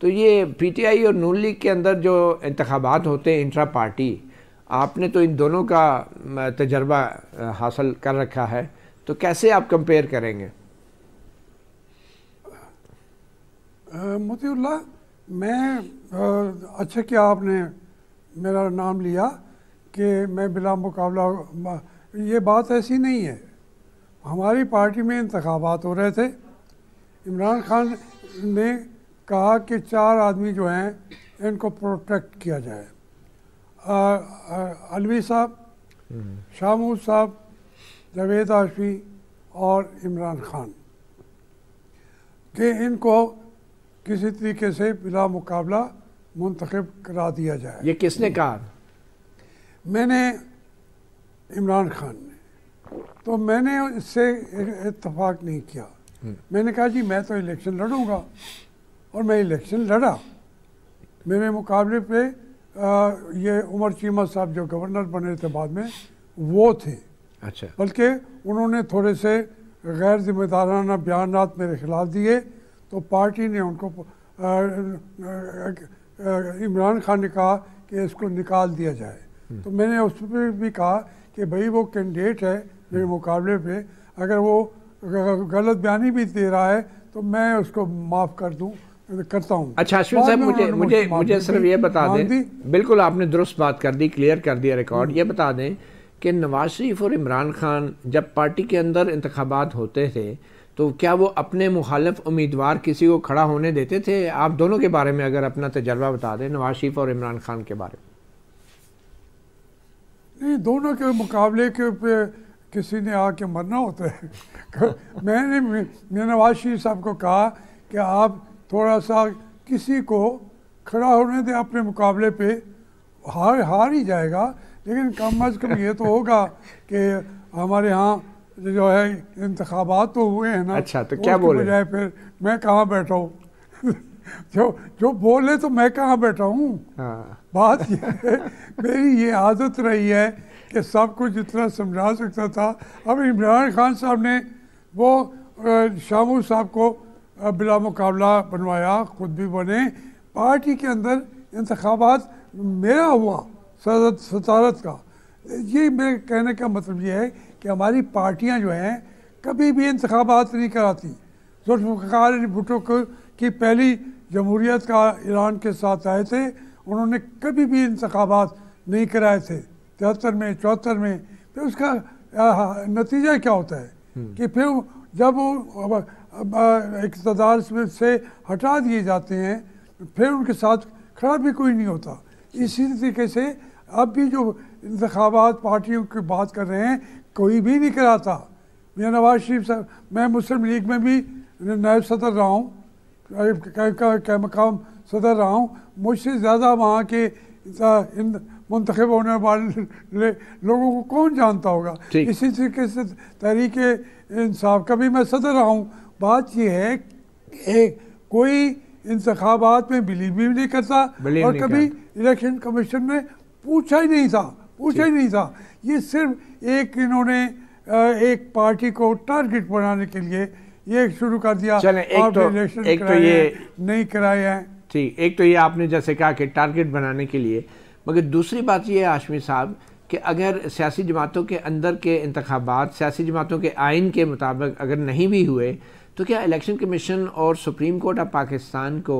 तो ये पीटीआई और नून लीग के अंदर जो इंतबात होते हैं इंट्रा पार्टी आपने तो इन दोनों का तजर्बा हासिल कर रखा है तो कैसे आप कंपेयर करेंगे मतील्ला मैं आ, अच्छा क्या आपने मेरा नाम लिया कि मैं बिला मुकाबला ये बात ऐसी नहीं है हमारी पार्टी में इंतबात हो रहे थे इमरान खान ने कहा कि चार आदमी जो हैं इनको प्रोटेक्ट किया जाए अलवी साहब शामू साहब जावेद आशफी और इमरान खान कि इनको किसी तरीके से बिला मुकाबला मुंतखब करा दिया जाए ये किसने कहा मैंने इमरान खान ने तो मैंने इससे इतफाक नहीं किया हम्म। मैंने कहा जी मैं तो इलेक्शन लड़ूंगा और मैं इलेक्शन लड़ा मेरे मुकाबले पे आ, ये उमर चीमा साहब जो गवर्नर बने थे बाद में वो थे अच्छा बल्कि उन्होंने थोड़े से गैर जिम्मेदाराना बयान मेरे खिलाफ दिए तो पार्टी ने उनको इमरान खान ने कहा कि इसको निकाल दिया जाए हम्म। तो मैंने उस पर भी कहा कि भाई वो कैंडिडेट है मेरे हम्म। मुकाबले पे अगर वो गलत बयानी भी दे रहा है तो मैं उसको माफ़ कर दूं करता हूँ अच्छा अश्विन साहब मुझे मुझे मुझे सिर्फ ये बता दें बिल्कुल आपने दुरुस्त बात कर दी क्लियर कर दिया रिकॉर्ड ये बता दें कि नवाज शरीफ और इमरान खान जब पार्टी के अंदर इंतबात होते थे तो क्या वो अपने मुखालफ उम्मीदवार किसी को खड़ा होने देते थे आप दोनों के बारे में अगर अपना तजर्बा बता दें नवाज शरीफ और इमरान खान के बारे में नहीं दोनों के मुकाबले के पे किसी ने आके मरना होता है मैंने मैं नवाज शरीफ साहब को कहा कि आप थोड़ा सा किसी को खड़ा होने दें अपने मुकाबले पे हार हार ही जाएगा लेकिन कम अज़ कम ये तो होगा कि हमारे यहाँ जो है इंतबात तो हुए हैं ना अच्छा तो क्या रहे जाए फिर मैं कहाँ बैठा हूँ जो जो बोले तो मैं कहाँ बैठा हूँ हाँ। बात ये है मेरी ये आदत रही है कि सब कुछ जितना समझा सकता था अब इमरान खान साहब ने वो शामू साहब को बिला मुकाबला बनवाया खुद भी बने पार्टी के अंदर इंतबात मेरा हुआ सदत सदारत का ये मेरे कहने का मतलब ये है कि हमारी पार्टियां जो हैं कभी भी इंतबात नहीं कराती जुल्फ़ार भुटो की पहली जमहूरीत का ईरान के साथ आए थे उन्होंने कभी भी इंतबात नहीं कराए थे तिहत्तर में चौहत्तर में फिर उसका नतीजा क्या होता है हम्म। कि फिर जब इकतदार से हटा दिए जाते हैं फिर उनके साथ खड़ा भी कोई नहीं होता इसी तरीके से अब भी जो इंतबात पार्टियों की बात कर रहे हैं कोई भी नहीं कराता मैं नवाज शरीफ साहब मैं मुस्लिम लीग में भी नायब सदर रहा हूँ क्या मकाम सदर रहा हूँ मुझसे ज़्यादा वहाँ के मुंतखब होने वाले लोगों को कौन जानता होगा इसी तरीके से तहरीक इंसाफ का भी मैं सदर रहा हूँ बात यह है कि कोई इंतबात में बिलीव भी नहीं करता और नहीं कभी इलेक्शन कमीशन ने पूछा ही नहीं था पूछा ही नहीं था ये सिर्फ एक इन्होंने एक पार्टी को टारगेट बनाने के लिए ये शुरू कर दिया तो- एक तो एक तो ये नहीं कराए हैं ठीक एक तो ये आपने जैसे कहा कि टारगेट बनाने के लिए मगर दूसरी बात ये है आशमी साहब कि अगर सियासी जमातों के अंदर के इंतबात सियासी जमातों के आइन के मुताबिक अगर नहीं भी हुए तो क्या इलेक्शन कमीशन और सुप्रीम कोर्ट ऑफ पाकिस्तान को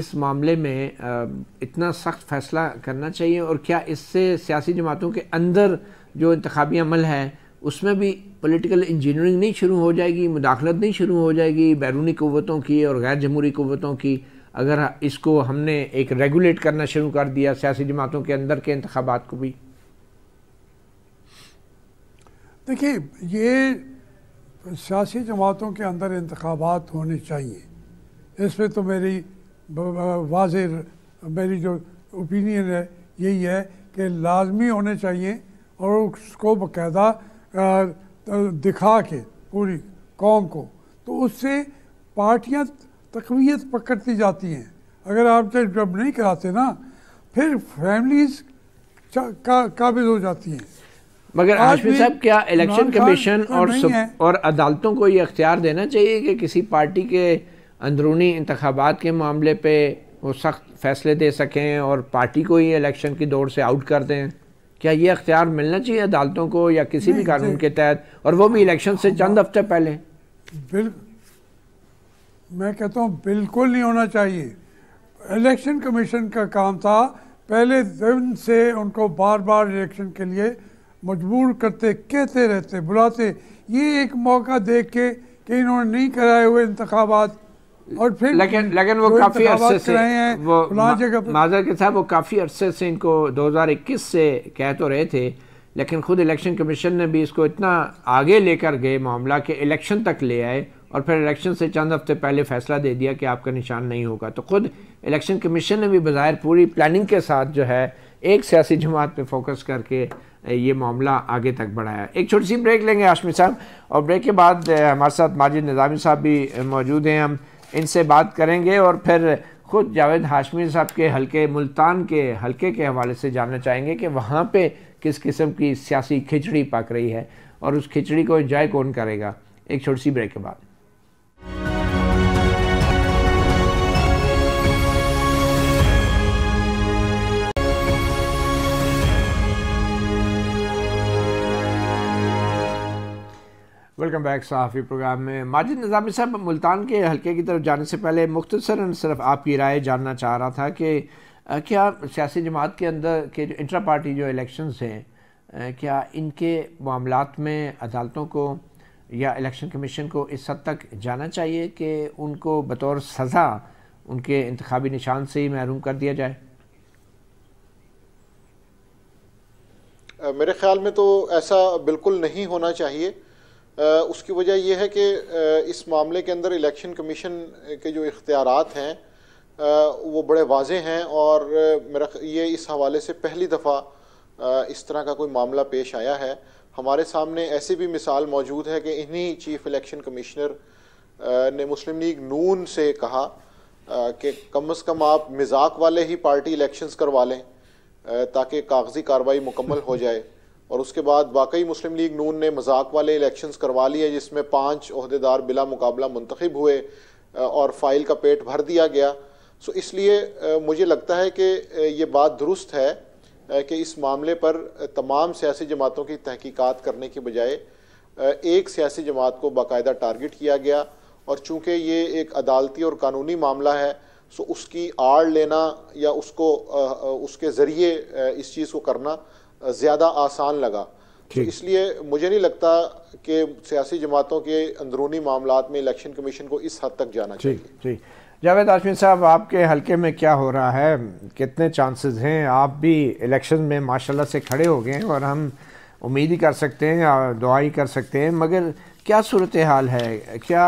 इस मामले में इतना सख्त फैसला करना चाहिए और क्या इससे सियासी जमातों के अंदर जो इंतबी अमल है उसमें भी पॉलिटिकल इंजीनियरिंग नहीं शुरू हो जाएगी मुदाखलत नहीं शुरू हो जाएगी बैरूनी क़वतों की और गैर जमहूरी क़वतों की अगर इसको हमने एक रेगुलेट करना शुरू कर दिया सियासी जमातों के अंदर के इंतबात को भी देखिए ये सियासी जमातों के अंदर इंतबात होने चाहिए इस पर तो मेरी वाज मेरी जो ओपिनियन है यही है कि लाजमी होने चाहिए और उसको बाकायदा दिखा के पूरी कौम को तो उससे पार्टियां तकवीत पकड़ती जाती हैं अगर आप जब नहीं कराते ना फिर फैमिलीज़ काबिल हो जाती हैं मगर आशमी साहब क्या इलेक्शन कमीशन तो और सब, और अदालतों को ये अख्तियार देना चाहिए कि किसी पार्टी के अंदरूनी इंतबात के मामले पे वो सख्त फैसले दे सकें और पार्टी को ही इलेक्शन की दौड़ से आउट कर दें क्या ये अख्तियार मिलना चाहिए अदालतों को या किसी भी कानून के तहत और वो भी इलेक्शन से चंद हाँ, हफ्ते पहले बिल मैं कहता हूँ बिल्कुल नहीं होना चाहिए इलेक्शन कमीशन का काम था पहले दिन से उनको बार बार इलेक्शन के लिए मजबूर करते कहते रहते बुलाते ये एक मौका देख के कि इन्होंने नहीं कराए हुए इंतबात और फिर लेकिन लेकिन वो काफ़ी अरसे से वो माजर के साहब वो काफ़ी अरसे से इनको 2021 से कह तो रहे थे लेकिन ख़ुद इलेक्शन कमीशन ने भी इसको इतना आगे लेकर गए मामला के इलेक्शन तक ले आए और फिर इलेक्शन से चंद हफ्ते पहले फैसला दे दिया कि आपका निशान नहीं होगा तो ख़ुद इलेक्शन कमीशन ने भी बाहर पूरी प्लानिंग के साथ जो है एक सियासी जमात पे फोकस करके ये मामला आगे तक बढ़ाया एक छोटी सी ब्रेक लेंगे आशमी साहब और ब्रेक के बाद हमारे साथ माजिद निज़ामी साहब भी मौजूद हैं हम इनसे बात करेंगे और फिर ख़ुद जावेद हाशमी साहब के हल्के मुल्तान के हल्के के हवाले से जानना चाहेंगे कि वहाँ पे किस किस्म की सियासी खिचड़ी पक रही है और उस खिचड़ी को इंजॉय कौन करेगा एक छोटी सी ब्रेक के बाद वेलकम बैक सहाफ़ी प्रोग्राम में माजिद निज़ामी साहब मुल्तान के हलके की तरफ जाने से पहले मुख्तर सिर्फ आपकी राय जानना चाह रहा था कि क्या सियासी जमात के अंदर के जो इंटरा पार्टी जो इलेक्शंस हैं क्या इनके मामलों में अदालतों को या इलेक्शन कमीशन को इस हद तक जाना चाहिए कि उनको बतौर सज़ा उनके इंतबी निशान से ही महरूम कर दिया जाए मेरे ख्याल में तो ऐसा बिल्कुल नहीं होना चाहिए उसकी वजह यह है कि इस मामले के अंदर इलेक्शन कमीशन के जो इख्तियार हैं वो बड़े वाजे हैं और मेरा ये इस हवाले से पहली दफ़ा इस तरह का कोई मामला पेश आया है हमारे सामने ऐसी भी मिसाल मौजूद है कि इन्हीं चीफ इलेक्शन कमिश्नर ने मुस्लिम लीग नून से कहा कि कम अज़ कम आप मिजाक वाले ही पार्टी इलेक्शंस करवा लें ताकि कागजी कार्रवाई मुकम्मल हो जाए और उसके बाद वाकई मुस्लिम लीग नून ने मजाक वाले इलेक्शंस करवा लिए जिसमें पाँच अहदेदार बिला मुकाबला मंतखब हुए और फाइल का पेट भर दिया गया सो इसलिए मुझे लगता है कि ये बात दुरुस्त है कि इस मामले पर तमाम सियासी जमातों की तहकीकात करने के बजाय एक सियासी जमात को बाकायदा टारगेट किया गया और चूँकि ये एक अदालती और कानूनी मामला है सो उसकी आड़ लेना या उसको उसके ज़रिए इस चीज़ को करना ज़्यादा आसान लगा तो इसलिए मुझे नहीं लगता कि सियासी जमातों के अंदरूनी मामला में इलेक्शन कमीशन को इस हद तक जाना चाहिए जी जावेद आशमी साहब आपके हल्के में क्या हो रहा है कितने चांसेस हैं आप भी इलेक्शन में माशाल्लाह से खड़े हो गए हैं और हम उम्मीद ही कर सकते हैं दुआ कर सकते हैं मगर क्या सूरत हाल है क्या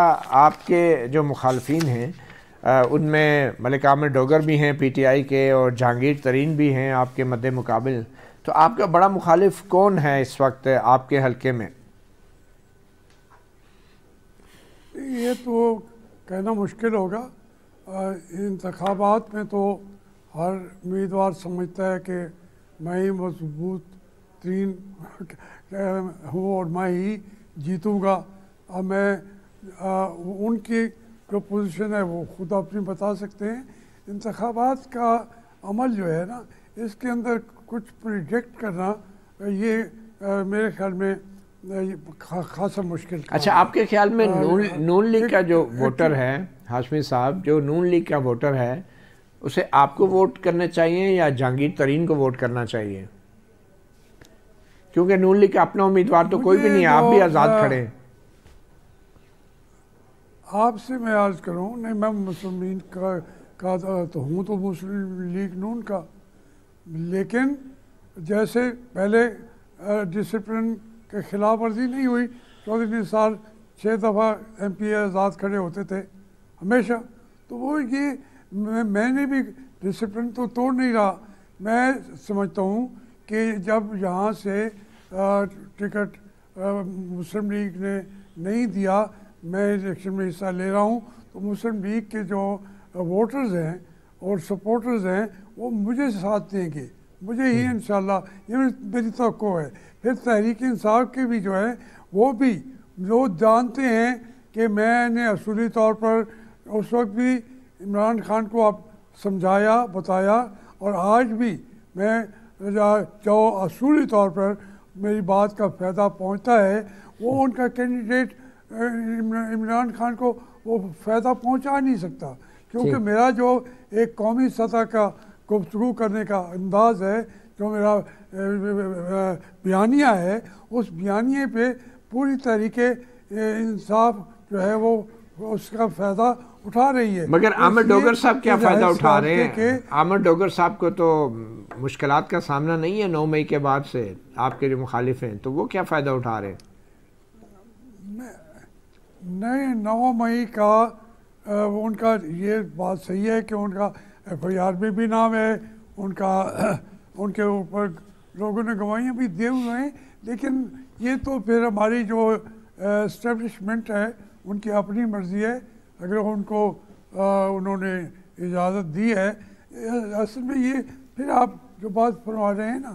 आपके जो मुखालफी हैं उनमें मलिक आमिर डोगर भी हैं पी टी आई के और जहांगीर तरीन भी हैं आपके मद्द मुकाबल तो आपका बड़ा मुखालिफ कौन है इस वक्त आपके हलके में ये तो कहना मुश्किल होगा इंतबात में तो हर उम्मीदवार समझता है कि मैं ही मजबूत तीन हूँ और मैं ही जीतूँगा और मैं आ, उनकी जो पोजीशन है वो खुद अपनी बता सकते हैं इंतबात का अमल जो है ना इसके अंदर कुछ प्रिडिक्ट करना ये आ, मेरे ख्याल में खा, खासा मुश्किल अच्छा आपके ख्याल में नून नून लीग का जो वोटर है हाशमी साहब जो नून लीग का वोटर है उसे आपको वोट करना चाहिए या जहांगीर तरीन को वोट करना चाहिए क्योंकि नून लीग का अपना उम्मीदवार तो कोई भी नहीं है आप तो भी आज़ाद खड़े हैं आपसे मैं आज करूँ नहीं मैं मुस्लिम का, का तो हूँ तो मुस्लिम लीग नून का लेकिन जैसे पहले डिसिप्लिन के खिलाफ वर्जी नहीं हुई चौधरी तो साल छः दफ़ा एम पी आज़ाद खड़े होते थे हमेशा तो वो ये मैं, मैंने भी डिसिप्लिन तो तोड़ नहीं रहा मैं समझता हूँ कि जब यहाँ से टिकट मुस्लिम लीग ने नहीं दिया मैं इलेक्शन में हिस्सा ले रहा हूँ तो मुस्लिम लीग के जो वोटर्स हैं और सपोर्टर्स हैं वो मुझे साथ देंगे मुझे ही हम्म। इन ये मेरी तो है फिर तहरीक इंसाफ के भी जो है वो भी लोग जानते हैं कि मैंने असूली तौर पर उस वक्त भी इमरान खान को आप समझाया बताया और आज भी मैं जो असूली तौर पर मेरी बात का फ़ायदा पहुंचता है वो हम्म। उनका कैंडिडेट इमरान खान को वो फ़ायदा पहुंचा नहीं सकता क्योंकि मेरा जो एक कौमी सतह का गुफ्तु करने का अंदाज है जो मेरा बयानिया है उस बयानिए पे पूरी तरीके इंसाफ जो है वो उसका फ़ायदा उठा रही है मगर तो आमिर डोगर साहब क्या फ़ायदा उठा रहे हैं आमिर डोगर साहब को तो मुश्किल का सामना नहीं है नौ मई के बाद से आपके जो मुखालिफ हैं तो वो क्या फ़ायदा उठा रहे हैं नहीं नौ मई का उनका ये बात सही है कि उनका एफ आई आर में भी नाम है उनका उनके ऊपर लोगों ने गवाहियाँ भी दे हुए हैं लेकिन ये तो फिर हमारी जो इस्टेब्लिशमेंट है उनकी अपनी मर्ज़ी है अगर उनको आ, उन्होंने इजाज़त दी है असल में ये फिर आप जो बात फरमा रहे हैं ना